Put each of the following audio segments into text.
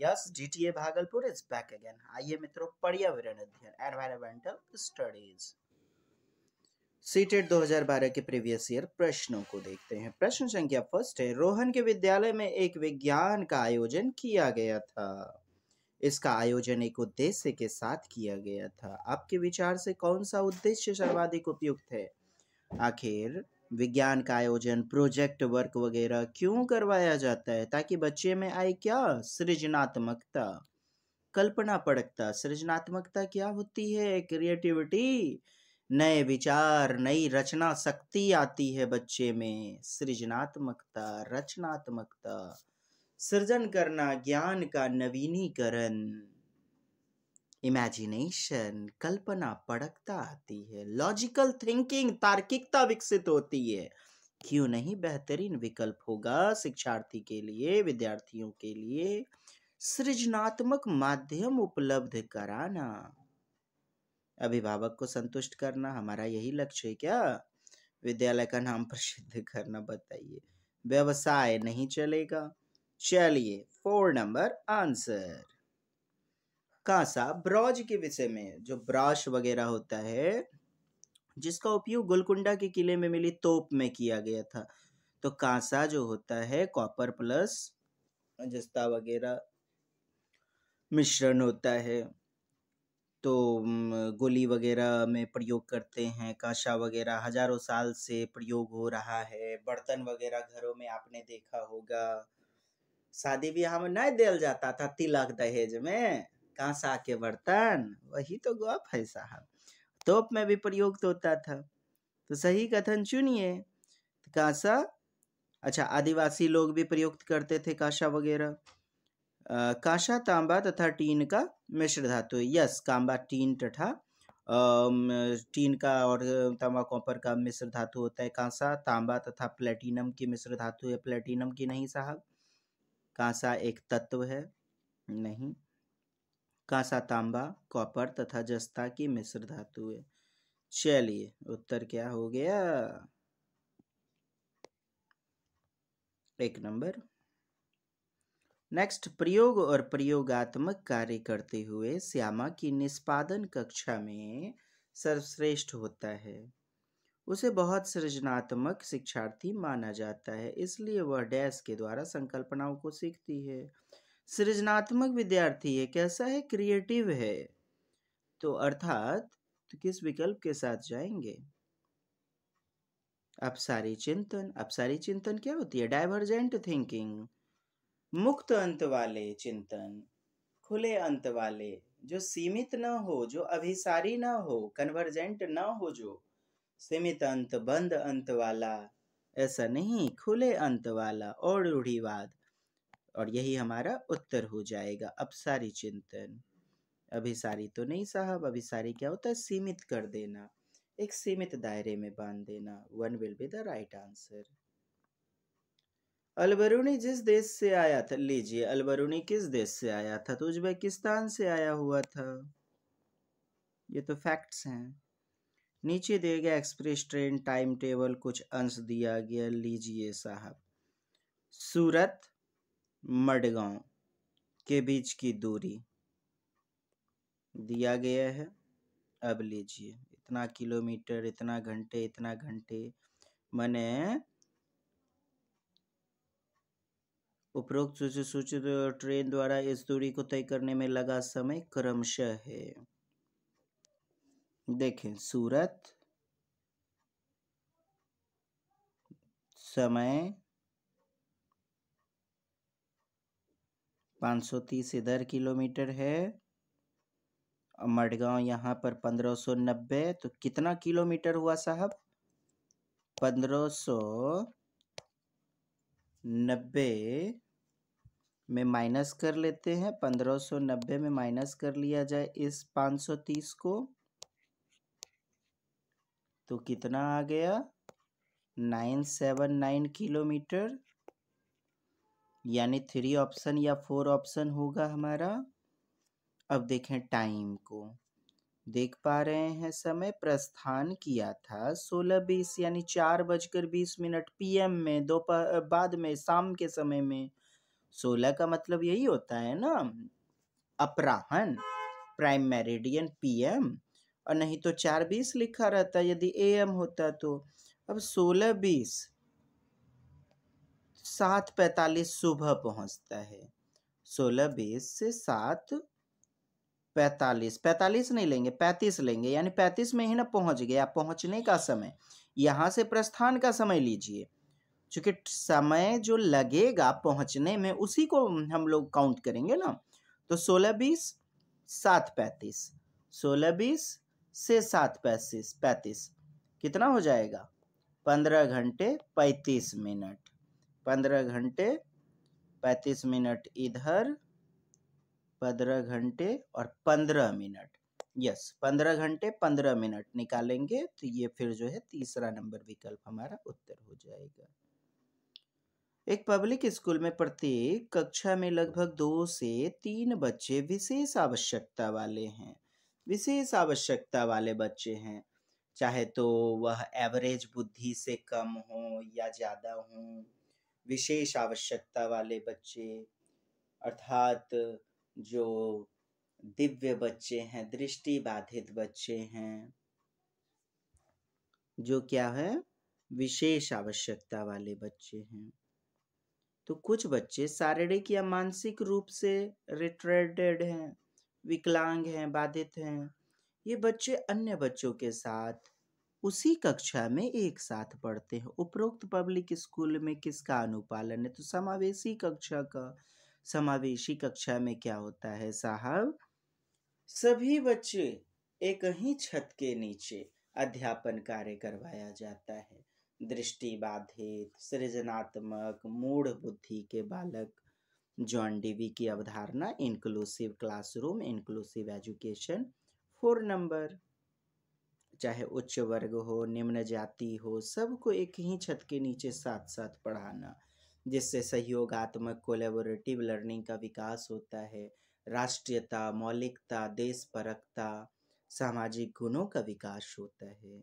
Yes GTA Bhagalpur is back again आइए मित्रों पर्यावरण अध्ययन एनवायरमेंटल स्टडीज सीटेट 2012 के प्रीवियस ईयर प्रश्नों को देखते हैं प्रश्न संख्या फर्स्ट है रोहन के विद्यालय में एक विज्ञान का आयोजन किया गया था इसका आयोजन एक उद्देश्य के साथ किया गया था आपके विचार से कौन सा उद्देश्य सर्वाधिक उपयुक्त है आखिर विज्ञान का आयोजन प्रोजेक्ट वर्क वगैरह क्यों करवाया जाता है ताकि बच्चे में आए क्या सृजनात्मकता कल्पना पड़कता सृजनात्मकता क्या होती है क्रिएटिविटी नए विचार नई रचना शक्ति आती है बच्चे में सृजनात्मकता रचनात्मकता सृजन करना ज्ञान का नवीनीकरण इमेजिनेशन कल्पना पड़कता आती है लॉजिकल थिंकिंग तार्किकता विकसित होती है क्यों नहीं बेहतरीन विकल्प होगा शिक्षार्थी के लिए विद्यार्थियों के लिए सृजनात्मक माध्यम उपलब्ध कराना अभिभावक को संतुष्ट करना हमारा यही लक्ष्य है क्या विद्यालय का नाम प्रसिद्ध करना बताइए व्यवसाय नहीं चलेगा चलिए फोर नंबर आंसर सा ब्रॉज के विषय में जो ब्राश वगैरह होता है जिसका उपयोग गोलकुंडा के किले में मिली तोप में किया गया था तो कांसा जो होता है कॉपर प्लस जस्ता वगैरह मिश्रण होता है तो गोली वगैरह में प्रयोग करते हैं कांसा वगैरह हजारों साल से प्रयोग हो रहा है बर्तन वगैरह घरों में आपने देखा होगा शादी ब्याह में नहीं दिल जाता था तिलक दहेज में कांसा के बर्तन वही तो गप है साहब तोप में भी प्रयोग तो होता था तो सही कथन चुनिए तो कांसा अच्छा आदिवासी लोग भी प्रयुक्त करते थे कांसा वगैरह कांसा तांबा तथा टीन का मिश्र धातु यस कांबा टीन तथा टीन का और तांबा कॉपर का मिश्र धातु होता है कांसा तांबा तथा प्लेटिनम की मिश्र धातु है प्लेटिनम की नहीं साहब कांसा एक तत्व है नहीं कांसा तांबा कॉपर तथा जस्ता की मिश्र धातु है चलिए उत्तर क्या हो गया एक नंबर नेक्स्ट प्रयोग और प्रयोगात्मक कार्य करते हुए श्यामा की निष्पादन कक्षा में सर्वश्रेष्ठ होता है उसे बहुत सृजनात्मक शिक्षार्थी माना जाता है इसलिए वह डैश के द्वारा संकल्पनाओं को सीखती है सृजनात्मक विद्यार्थी है कैसा है क्रिएटिव है तो अर्थात तो किस विकल्प के साथ जाएंगे अपसारी चिंतन अपसारी चिंतन क्या होती है डाइवर्जेंट थिंकिंग मुक्त अंत वाले चिंतन खुले अंत वाले जो सीमित ना हो जो अभिसारी ना हो कन्वर्जेंट न हो जो सीमित अंत बंद अंत वाला ऐसा नहीं खुले अंत वाला और रूढ़ीवाद और यही हमारा उत्तर हो जाएगा अब सारी चिंतन अभिसारी तो नहीं साहब अभिसारी क्या होता है सीमित कर देना एक सीमित दायरे में बांध देना one will be the right answer Alberuni जिस देश से आया था लीजिए अलबरूनी किस देश से आया था तो उज्बेकिस्तान से आया हुआ था ये तो फैक्ट्स हैं नीचे दिए गया एक्सप्रेस ट्रेन टाइम टेबल कुछ अंश दिया गया लीजिए साहब सूरत मडगांव के बीच की दूरी दिया गया है अब लीजिए इतना किलोमीटर इतना घंटे इतना घंटे मैंने उपरोक्त सूचित ट्रेन द्वारा इस दूरी को तय करने में लगा समय क्रमशः है देखें सूरत समय पाँच सौ तीस इधर किलोमीटर है और मडगांव यहाँ पर पंद्रह सौ नब्बे तो कितना किलोमीटर हुआ साहब पंद्रह सौ नब्बे में माइनस कर लेते हैं पंद्रह सौ नब्बे में माइनस कर लिया जाए इस पाँच सौ तीस को तो कितना आ गया नाइन सेवन नाइन किलोमीटर यानी थ्री ऑप्शन या फोर ऑप्शन होगा हमारा अब देखें टाइम को देख पा रहे हैं समय प्रस्थान किया था सोलह बीस यानी चार बजकर बीस मिनट पीएम में दोपहर बाद में शाम के समय में सोलह का मतलब यही होता है ना अपराहन प्राइम मेरिडियन पीएम और नहीं तो चार बीस लिखा रहता यदि एएम होता तो अब सोलह बीस सात पैतालीस सुबह पहुंचता है सोलह बीस से सात पैतालीस पैंतालीस नहीं लेंगे पैंतीस लेंगे यानी पैंतीस में ही ना पहुंच गया पहुंचने का समय यहाँ से प्रस्थान का समय लीजिए चूंकि समय जो लगेगा पहुंचने में उसी को हम लोग काउंट करेंगे ना तो सोलह बीस सात पैंतीस सोलह बीस से सात पैंतीस पैंतीस कितना हो जाएगा पंद्रह घंटे पैंतीस मिनट पंद्रह घंटे पैंतीस मिनट इधर पंद्रह घंटे और पंद्रह मिनट यस पंद्रह घंटे पंद्रह मिनट निकालेंगे तो ये फिर जो है तीसरा नंबर विकल्प हमारा उत्तर हो जाएगा एक पब्लिक स्कूल में प्रत्येक कक्षा में लगभग दो से तीन बच्चे विशेष आवश्यकता वाले हैं विशेष आवश्यकता वाले बच्चे हैं चाहे तो वह एवरेज बुद्धि से कम हो या ज़्यादा हों विशेष आवश्यकता वाले बच्चे अर्थात जो दिव्य बच्चे हैं दृष्टि बाधित बच्चे हैं जो क्या है विशेष आवश्यकता वाले बच्चे हैं तो कुछ बच्चे शारीरिक या मानसिक रूप से रिट्रेडेड हैं विकलांग हैं बाधित हैं ये बच्चे अन्य बच्चों के साथ उसी कक्षा में एक साथ पढ़ते हैं उपरोक्त पब्लिक स्कूल में किसका अनुपालन है तो समावेशी कक्षा का समावेशी कक्षा में क्या होता है साहब सभी बच्चे एक ही छत के नीचे अध्यापन कार्य करवाया जाता है दृष्टि बाधित सृजनात्मक मूढ़ बुद्धि के बालक जॉन डीवी की अवधारणा inclusive classroom inclusive education four number चाहे उच्च वर्ग हो निम्न जाति हो सबको एक ही छत के नीचे साथ साथ पढ़ाना जिससे सहयोगात्मक कोलेबोरेटिव लर्निंग का विकास होता है राष्ट्रीयता मौलिकता देश परकता सामाजिक गुणों का विकास होता है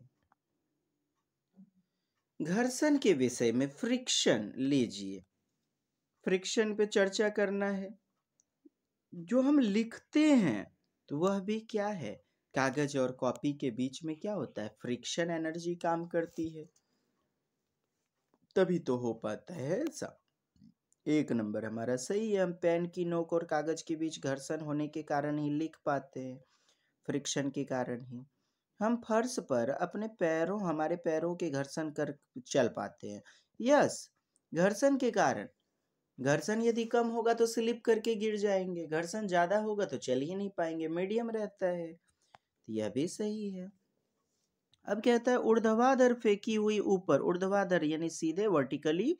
घर्षण के विषय में फ्रिक्शन लीजिए फ्रिक्शन पे चर्चा करना है जो हम लिखते हैं तो वह भी क्या है कागज और कॉपी के बीच में क्या होता है फ्रिक्शन एनर्जी काम करती है तभी तो हो पाता है ऐसा एक नंबर हमारा सही है हम पेन की नोक और कागज के बीच घर्षण होने के कारण ही लिख पाते हैं फ्रिक्शन के कारण ही हम फर्श पर अपने पैरों हमारे पैरों के घर्षण कर चल पाते हैं यस घर्षण के कारण घर्षण यदि कम होगा तो स्लिप करके गिर जाएंगे घर्षण ज़्यादा होगा तो चल ही नहीं पाएंगे मीडियम रहता है तो यह भी सही है अब कहता है ऊर्ध्वाधर फेंकी हुई ऊपर ऊर्ध्वाधर यानी सीधे वर्टिकली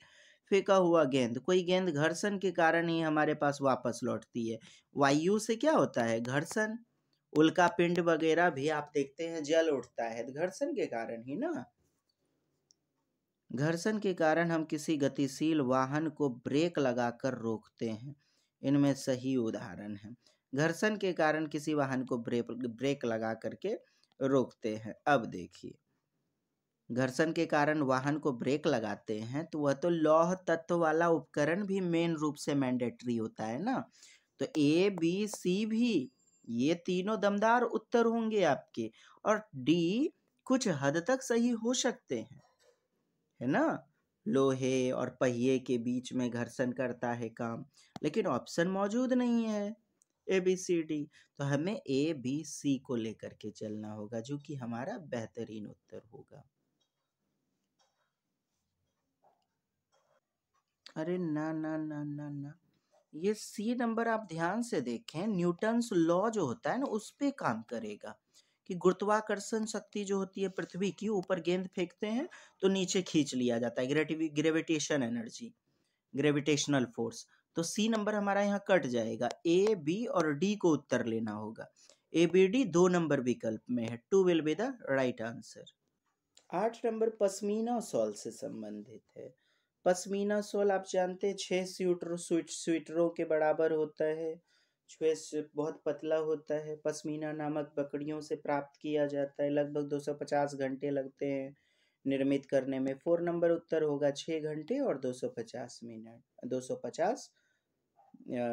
फेंका हुआ गेंद कोई गेंद घर्षण के कारण ही हमारे पास वापस लौटती है वायु से क्या होता है घर्षण उल्का पिंड वगैरह भी आप देखते हैं जल उठता है घर्षण के कारण ही ना घर्षण के कारण हम किसी गतिशील वाहन को ब्रेक लगाकर रोकते हैं इनमें सही उदाहरण है घर्षण के कारण किसी वाहन को ब्रेक ब्रेक लगा करके रोकते हैं अब देखिए घर्षण के कारण वाहन को ब्रेक लगाते हैं तो वह तो लौह तत्व वाला उपकरण भी मेन रूप से मैंडेटरी होता है ना तो ए बी सी भी ये तीनों दमदार उत्तर होंगे आपके और डी कुछ हद तक सही हो सकते हैं है ना लोहे और पहिए के बीच में घर्षण करता है काम लेकिन ऑप्शन मौजूद नहीं है ए बी सी डी तो हमें ए बी सी को लेकर के चलना होगा जो कि हमारा बेहतरीन उत्तर होगा अरे ना ना ना ना ना ये सी नंबर आप ध्यान से देखें न्यूटन्स लॉ जो होता है ना उस पर काम करेगा कि गुरुत्वाकर्षण शक्ति जो होती है पृथ्वी की ऊपर गेंद फेंकते हैं तो नीचे खींच लिया जाता है ग्रेविटेशन एनर्जी ग्रेविटेशनल फोर्स तो सी नंबर हमारा यहाँ कट जाएगा ए बी और डी को उत्तर लेना होगा ए बी डी दो नंबर विकल्प में है two will be the right answer आठ नंबर पश्मीना सॉल से संबंधित है पश्मीना सॉल आप जानते हैं छह स्वीटर स्वीट स्वीटरों के बराबर होता है छः बहुत पतला होता है पश्मीना नामक बकरियों से प्राप्त किया जाता है लगभग 250 घंटे लगते हैं निर्मित करने में फोर नंबर उत्तर होगा छः घंटे और 250 मिनट 250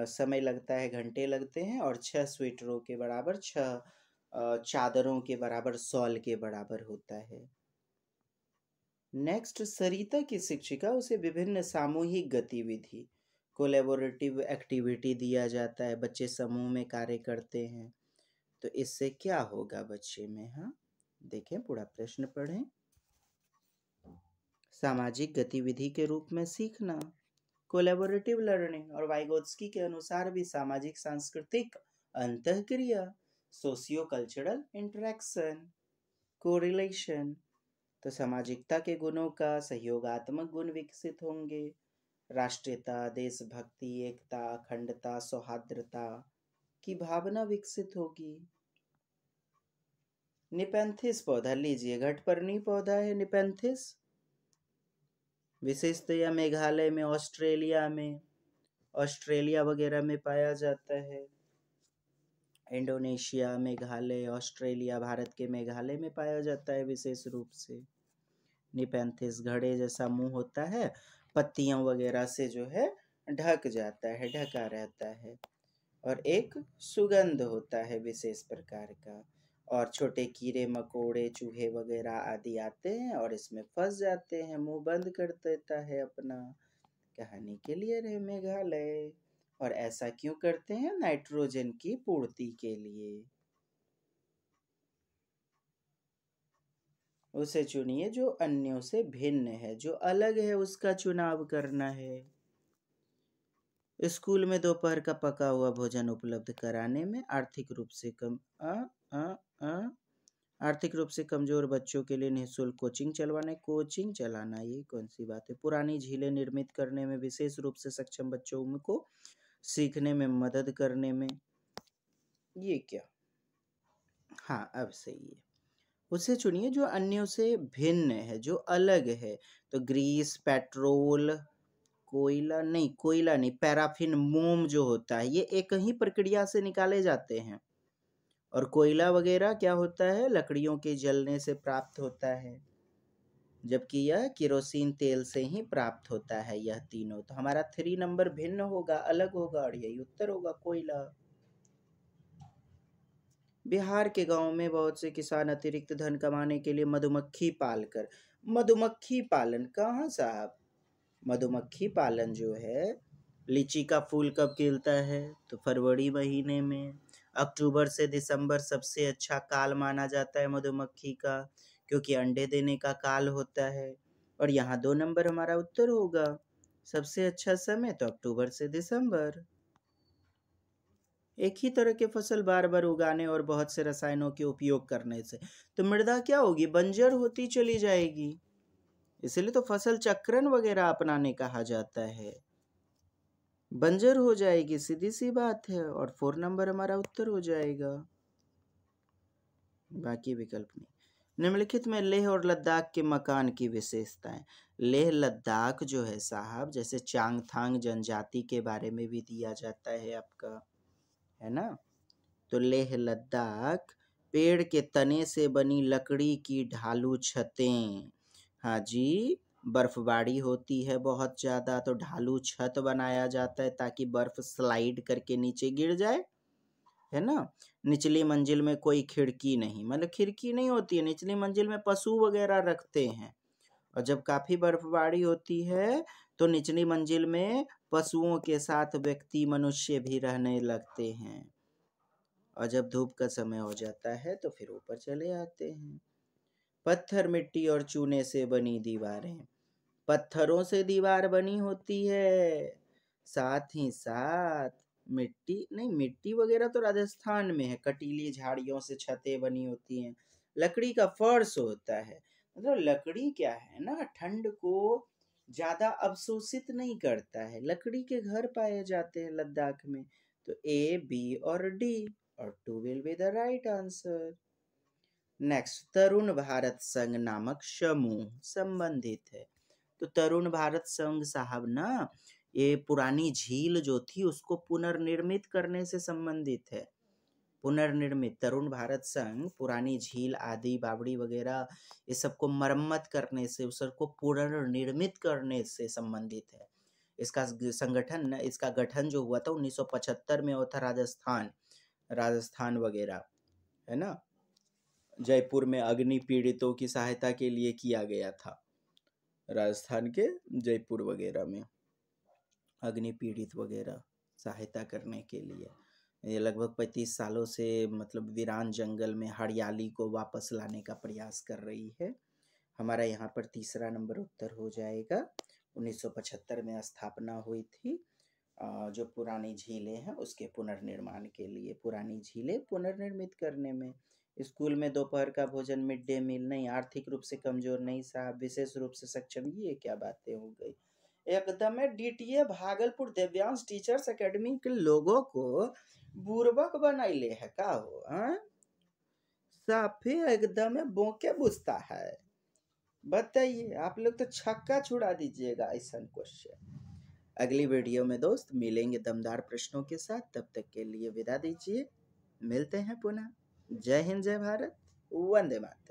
समय लगता है घंटे लगते हैं और छः स्वेटरों के बराबर छः चादरों के बराबर सॉल के बराबर होता है नेक्स्ट सरिता की शिक्षिका उसे विभिन्न सामूहिक गतिविधि कोलेबोरेटिव एक्टिविटी दिया जाता है बच्चे समूह में कार्य करते हैं तो इससे क्या होगा बच्चे में हाँ देखें पूरा प्रश्न पढ़ें सामाजिक गतिविधि के रूप में सीखना कोलेबोरेटिव लर्निंग और वाइगोत्स्की के अनुसार भी सामाजिक सांस्कृतिक अंतक्रिया सोशियो कल्चरल इंटरेक्शन कोरिलेशन तो सामाजिकता के गुणों का सहयोगात्मक गुण विकसित होंगे राष्ट्रीयता देशभक्ति एकता अखंडता सौहार्द्रता की भावना विकसित होगी निपेंथिस पौधा लीजिए घटपर्णी पौधा है निपेंथिस विशेषतया मेघालय में ऑस्ट्रेलिया में ऑस्ट्रेलिया वगैरह में पाया जाता है इंडोनेशिया मेघालय ऑस्ट्रेलिया भारत के मेघालय में पाया जाता है विशेष रूप से निपेंथिस घड़े जैसा मुंह होता है पत्तियों वगैरह से जो है ढक जाता है ढका रहता है और एक सुगंध होता है विशेष प्रकार का और छोटे कीड़े मकोड़े चूहे वगैरह आदि आते हैं और इसमें फंस जाते हैं मुंह बंद कर देता है अपना कहानी लिए रे मेघालय और ऐसा क्यों करते हैं नाइट्रोजन की पूर्ति के लिए उसे चुनिए जो अन्यों से भिन्न है जो अलग है उसका चुनाव करना है स्कूल में दोपहर का पका हुआ भोजन उपलब्ध कराने में आर्थिक रूप से कम आ? आर्थिक रूप से कमजोर बच्चों के लिए निःशुल्क कोचिंग चलवाना कोचिंग चलाना ये कौन सी बात है पुरानी झीलें निर्मित करने में विशेष रूप से सक्षम बच्चों को सीखने में मदद करने में ये क्या हाँ अब सही है उसे चुनिए जो अन्यों से भिन्न है जो अलग है तो ग्रीस पेट्रोल कोयला नहीं कोयला नहीं पैराफिन मोम जो होता है ये एक ही प्रक्रिया से निकाले जाते हैं और कोयला वगैरह क्या होता है लकड़ियों के जलने से प्राप्त होता है जबकि यह किरोसिन तेल से ही प्राप्त होता है यह तीनों तो हमारा थ्री नंबर भिन्न होगा अलग होगा और यही उत्तर होगा कोयला बिहार के गांव में बहुत से किसान अतिरिक्त धन कमाने के लिए मधुमक्खी पालकर मधुमक्खी पालन कहाँ साहब मधुमक्खी पालन जो है लीची का फूल कब खिलता है तो फरवरी महीने में अक्टूबर से दिसंबर सबसे अच्छा काल माना जाता है मधुमक्खी का क्योंकि अंडे देने का काल होता है और यहाँ दो नंबर हमारा उत्तर होगा सबसे अच्छा समय तो अक्टूबर से दिसंबर एक ही तरह के फसल बार बार उगाने और बहुत से रसायनों के उपयोग करने से तो मृदा क्या होगी बंजर होती चली जाएगी इसलिए तो फसल चक्रण वगैरह अपनाने कहा जाता है बंजर हो जाएगी सीधी सी बात है और फोर नंबर हमारा उत्तर हो जाएगा बाकी विकल्प नहीं निम्नलिखित में लेह और लद्दाख के मकान की विशेषताएं लेह लद्दाख जो है साहब जैसे चांगथांग जनजाति के बारे में भी दिया जाता है आपका है ना तो लेह लद्दाख पेड़ के तने से बनी लकड़ी की ढालू छतें हाँ जी बर्फ़बारी होती है बहुत ज़्यादा तो ढालू छत बनाया जाता है ताकि बर्फ़ स्लाइड करके नीचे गिर जाए है ना निचली मंजिल में कोई खिड़की नहीं मतलब खिड़की नहीं होती है निचली मंजिल में पशु वगैरह रखते हैं और जब काफ़ी बर्फ़बारी होती है तो निचली मंजिल में पशुओं के साथ व्यक्ति मनुष्य भी रहने लगते हैं और जब धूप का समय हो जाता है तो फिर ऊपर चले आते हैं पत्थर मिट्टी और चूने से बनी दीवारें पत्थरों से दीवार बनी होती है साथ ही साथ मिट्टी नहीं मिट्टी वगैरह तो राजस्थान में है कटीली झाड़ियों से छतें बनी होती हैं लकड़ी का फर्श होता है मतलब लकड़ी क्या है ना ठंड को ज़्यादा अवशोषित नहीं करता है लकड़ी के घर पाए जाते हैं लद्दाख में तो ए बी और डी और two will be the right answer next Tarun Bharat Sangh नामक समूह संबंधित है तो तरुण भारत संघ साहब ना ये पुरानी झील जो थी उसको पुनर्निर्मित करने से संबंधित है पुनर्निर्मित तरुण भारत संघ पुरानी झील आदि बावड़ी वगैरह ये सबको मरम्मत करने से उस सबको पुनर्निर्मित करने से संबंधित है इसका संगठन इसका गठन जो हुआ था 1975 में हुआ था राजस्थान राजस्थान वगैरह है ना जयपुर में अग्नि पीड़ितों की सहायता के लिए किया गया था राजस्थान के जयपुर वगैरह में अग्नि पीड़ित वगैरह सहायता करने के लिए ये लगभग पैंतीस सालों से मतलब वीरान जंगल में हरियाली को वापस लाने का प्रयास कर रही है हमारा यहाँ पर तीसरा नंबर उत्तर हो जाएगा 1975 में स्थापना हुई थी जो पुरानी झीलें हैं उसके पुनर्निर्माण के लिए पुरानी झीलें पुनर्निर्मित करने में स्कूल में दोपहर का भोजन मिड डे मील नहीं आर्थिक रूप से कमजोर नहीं साहब विशेष रूप से सक्षम ये क्या बातें हो गई एकदम ए भागलपुर दिव्यांश टीचर्स एकेडमी के लोगों को बनाई ले है का हो आ? एकदम बोके बुझता है बताइए आप लोग तो छक्का छुड़ा दीजिएगा ऐसा क्वेश्चन अगली वीडियो में दोस्त मिलेंगे दमदार प्रश्नों के साथ तब तक के लिए विदा दीजिए मिलते हैं पुनः जय हिंद जय भारत वंदे भारत